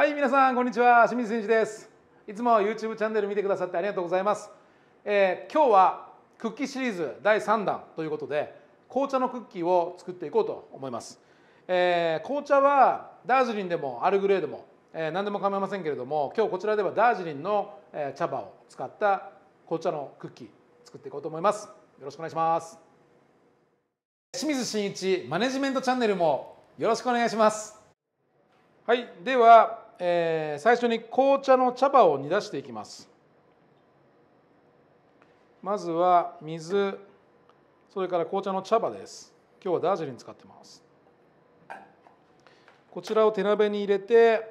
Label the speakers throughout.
Speaker 1: はい皆さんこんにちは清水選手ですいつも YouTube チャンネル見てくださってありがとうございます、えー、今日はクッキーシリーズ第3弾ということで紅茶のクッキーを作っていこうと思います、えー、紅茶はダージリンでもアルグレーでも、えー、何でも構いませんけれども今日こちらではダージリンの茶葉を使った紅茶のクッキー作っていこうと思いますよろしくお願いします清水真一マネジメントチャンネルもよろしくお願いしますはいではえー、最初に紅茶の茶葉を煮出していきますまずは水それから紅茶の茶葉です今日はダージリン使ってますこちらを手鍋に入れて、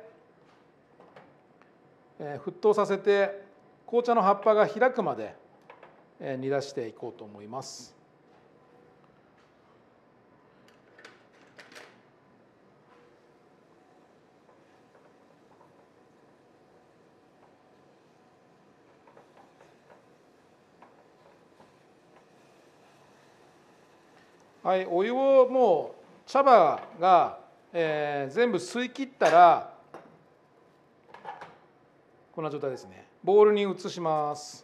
Speaker 1: えー、沸騰させて紅茶の葉っぱが開くまで、えー、煮出していこうと思いますはい、お湯をもう茶葉が、えー、全部吸い切ったらこんな状態ですねボウルに移します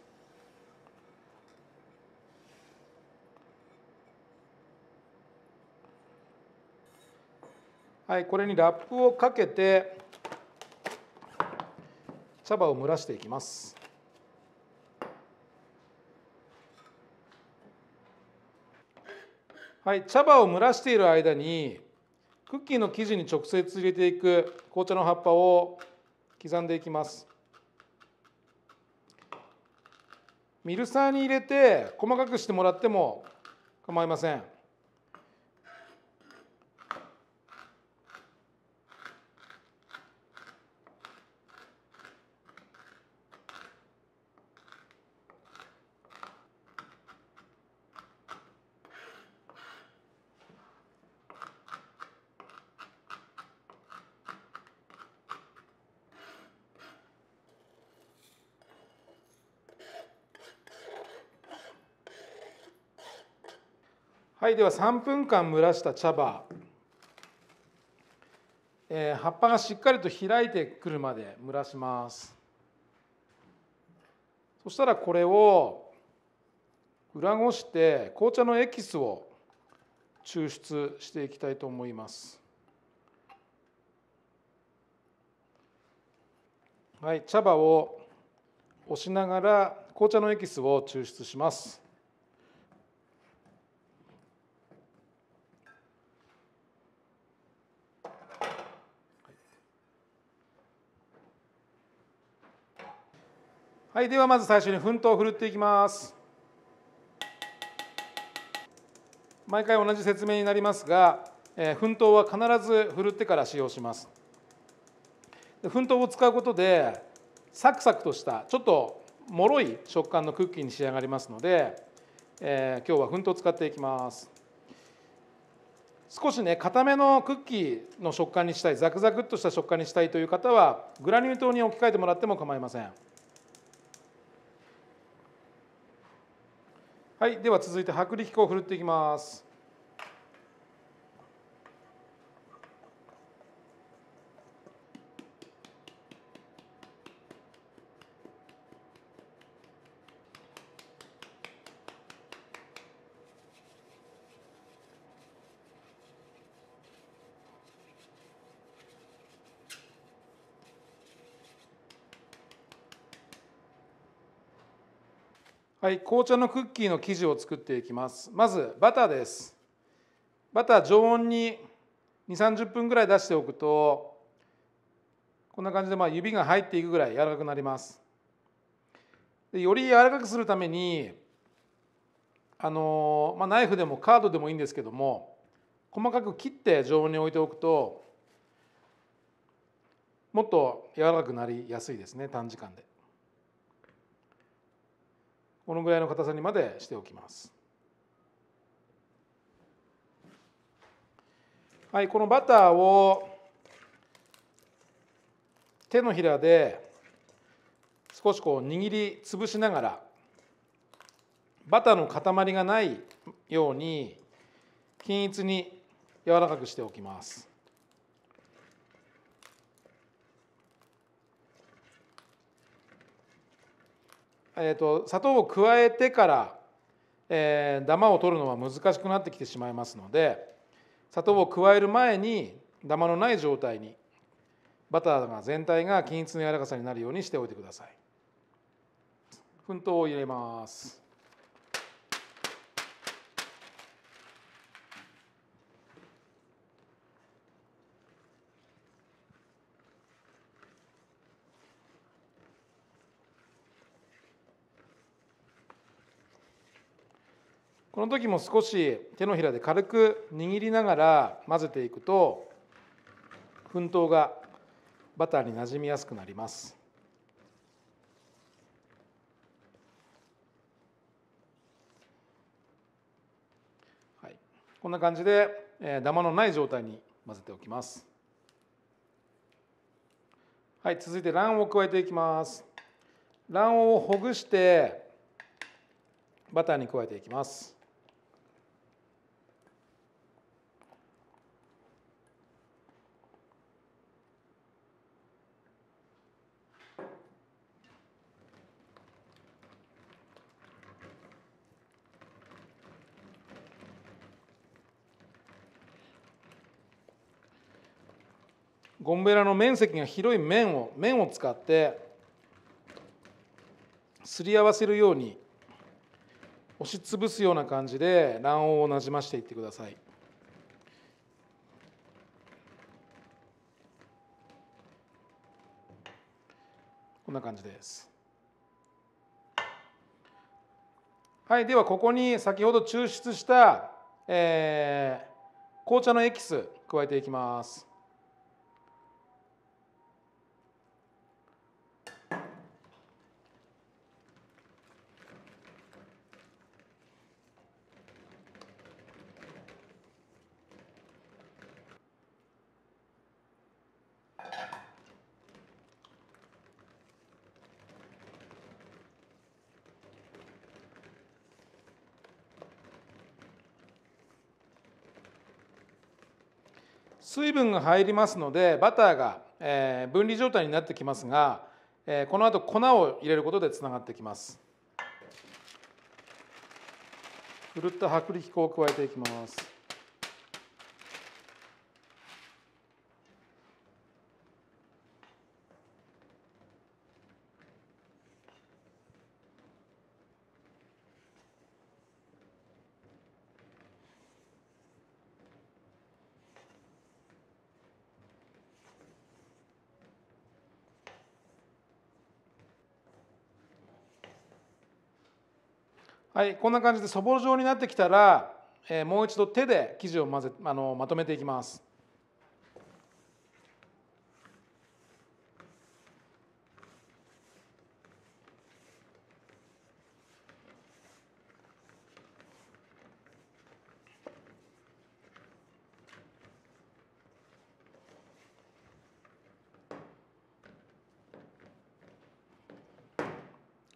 Speaker 1: はいこれにラップをかけて茶葉を蒸らしていきますはい、茶葉を蒸らしている間にクッキーの生地に直接入れていく紅茶の葉っぱを刻んでいきますミルサーに入れて細かくしてもらっても構いませんはいでは3分間蒸らした茶葉、えー、葉っぱがしっかりと開いてくるまで蒸らしますそしたらこれを裏ごして紅茶のエキスを抽出していきたいと思います。はい、茶葉を押しながら紅茶のエキスを抽出します。はい、ではまず最初に粉糖を振るっていきます毎回同じ説明になりますが、えー、粉糖は必ず振るってから使用します粉糖を使うことでサクサクとしたちょっと脆い食感のクッキーに仕上がりますので、えー、今日は粉糖を使っていきます少しね固めのクッキーの食感にしたいザクザクっとした食感にしたいという方はグラニュー糖に置き換えてもらっても構いませんはいでは続いて薄力粉をふるっていきますはい、紅茶のクッキーの生地を作っていきますまずバターですバター常温に2 3 0分ぐらい出しておくとこんな感じでまあ指が入っていくぐらい柔らかくなりますでより柔らかくするためにあの、まあ、ナイフでもカードでもいいんですけども細かく切って常温に置いておくともっと柔らかくなりやすいですね短時間で。このぐらいの硬さにまでしておきます。はい、このバターを手のひらで少しこう握りつぶしながらバターの塊がないように均一に柔らかくしておきます。えーと、砂糖を加えてから、えー、ダマを取るのは難しくなってきてしまいますので砂糖を加える前にダマのない状態にバターが全体が均一の柔らかさになるようにしておいてください。粉糖を入れます。この時も少し手のひらで軽く握りながら混ぜていくと粉糖がバターになじみやすくなりますはいこんな感じでダマのない状態に混ぜておきますはい続いて卵黄を加えていきます卵黄をほぐしてバターに加えていきますゴムベラの面積が広い面を面を使ってすり合わせるように押しつぶすような感じで卵黄をなじましていってください。こんな感じです。はい、ではここに先ほど抽出した、えー、紅茶のエキス加えていきます。水分が入りますのでバターが、えー、分離状態になってきますが、えー、この後粉を入れることでつながってきますふるった薄力粉を加えていきますはいこんな感じでそぼろ状になってきたら、えー、もう一度手で生地を混ぜあのまとめていきます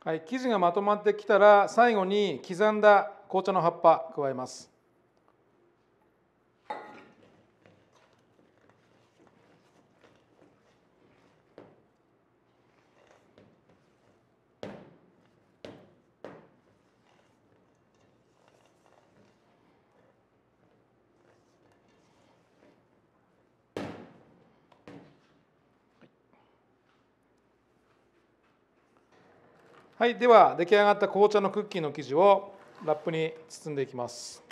Speaker 1: はい、生地がまとまってきたら最後に刻んだ紅茶の葉っぱ加えますはいでは出来上がった紅茶のクッキーの生地をラップに包んでいきます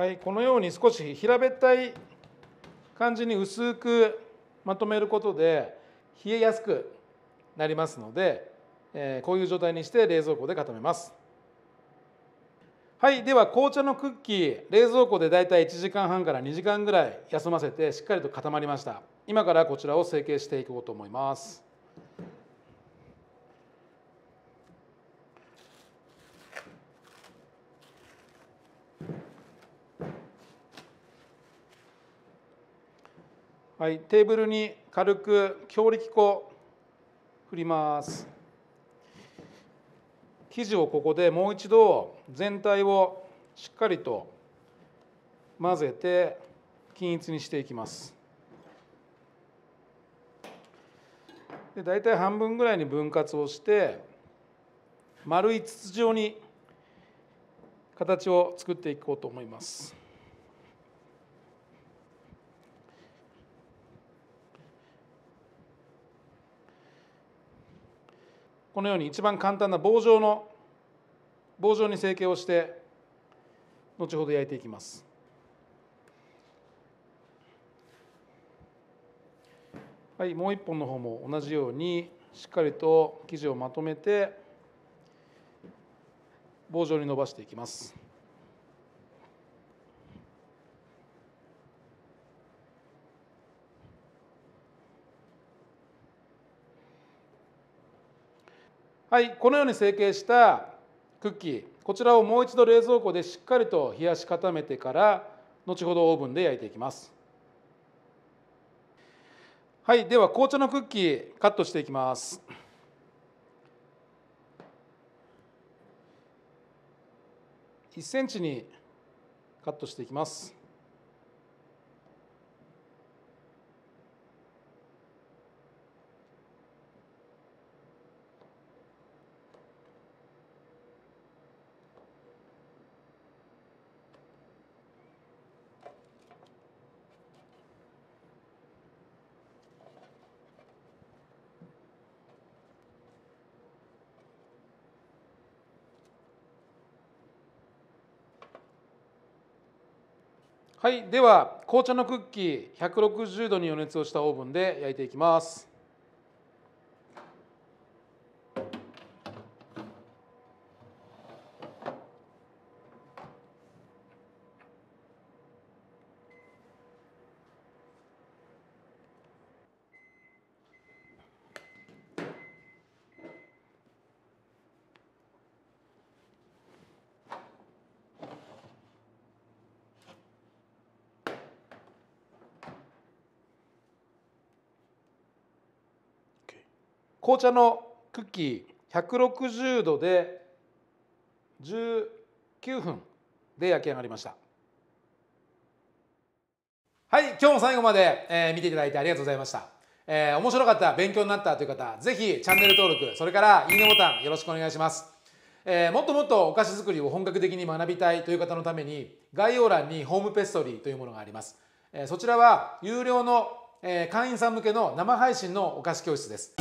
Speaker 1: はい、このように少し平べったい感じに薄くまとめることで冷えやすくなりますので、えー、こういう状態にして冷蔵庫で固めますはいでは紅茶のクッキー冷蔵庫でだいたい1時間半から2時間ぐらい休ませてしっかりと固まりました今からこちらを成形していこうと思いますはい、テーブルに軽く強力粉振ります生地をここでもう一度全体をしっかりと混ぜて均一にしていきますで大体半分ぐらいに分割をして丸い筒状に形を作っていこうと思います。このように一番簡単な棒状の棒状に成形をして後ほど焼いていきますはいもう一本の方も同じようにしっかりと生地をまとめて棒状に伸ばしていきますはいこのように成形したクッキーこちらをもう一度冷蔵庫でしっかりと冷やし固めてから後ほどオーブンで焼いていきますはいでは紅茶のクッキーカットしていきます1センチにカットしていきますはいでは紅茶のクッキー160度に予熱をしたオーブンで焼いていきます紅茶のクッキー160度で19分で焼き上がりましたはい今日も最後まで、えー、見ていただいてありがとうございました、えー、面白かった勉強になったという方是非チャンネル登録それからいいねボタンよろしくお願いしますえー、もっともっとお菓子作りを本格的に学びたいという方のために概要欄にホームペストリーというものがあります、えー、そちらは有料の、えー、会員さん向けの生配信のお菓子教室です